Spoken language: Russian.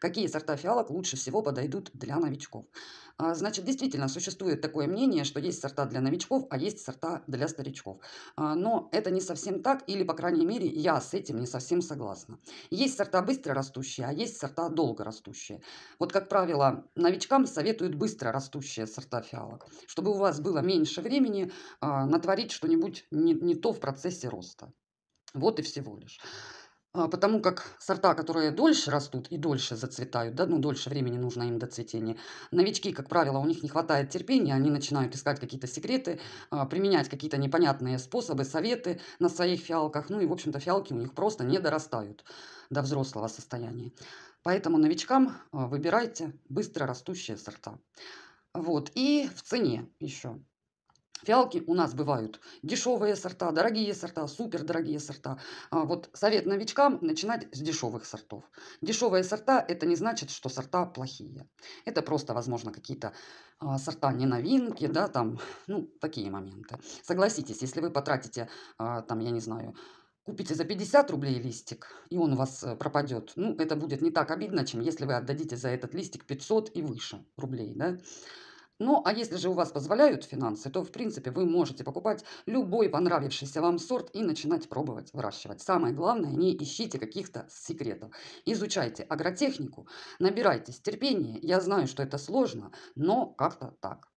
какие сорта фиалок лучше всего подойдут для новичков. А, значит, действительно, существует такое мнение, что есть сорта для новичков, а есть сорта для старичков. А, но это не совсем так, или, по крайней мере, я с этим не совсем согласна. Есть сорта быстро растущие, а есть сорта долго растущие. Вот, как правило, новичкам советуют быстро растущие сорта фиалок, чтобы у вас было меньше времени а, натворить что-нибудь не, не то в процессе роста. Вот и всего лишь. А, потому как сорта, которые дольше растут и дольше зацветают, да, ну, дольше времени нужно им до цветения, новички, как правило, у них не хватает терпения, они начинают искать какие-то секреты, а, применять какие-то непонятные способы, советы на своих фиалках, ну и, в общем-то, фиалки у них просто не дорастают до взрослого состояния. Поэтому новичкам а, выбирайте быстро растущие сорта. Вот, и в цене еще. Фиалки у нас бывают дешевые сорта, дорогие сорта, супер дорогие сорта. А вот совет новичкам начинать с дешевых сортов. Дешевые сорта это не значит, что сорта плохие. Это просто, возможно, какие-то а, сорта не новинки, да, там, ну, такие моменты. Согласитесь, если вы потратите, а, там, я не знаю, купите за 50 рублей листик, и он у вас э, пропадет, ну, это будет не так обидно, чем если вы отдадите за этот листик 500 и выше рублей, да. Ну, а если же у вас позволяют финансы, то, в принципе, вы можете покупать любой понравившийся вам сорт и начинать пробовать выращивать. Самое главное, не ищите каких-то секретов. Изучайте агротехнику, набирайтесь терпения. Я знаю, что это сложно, но как-то так.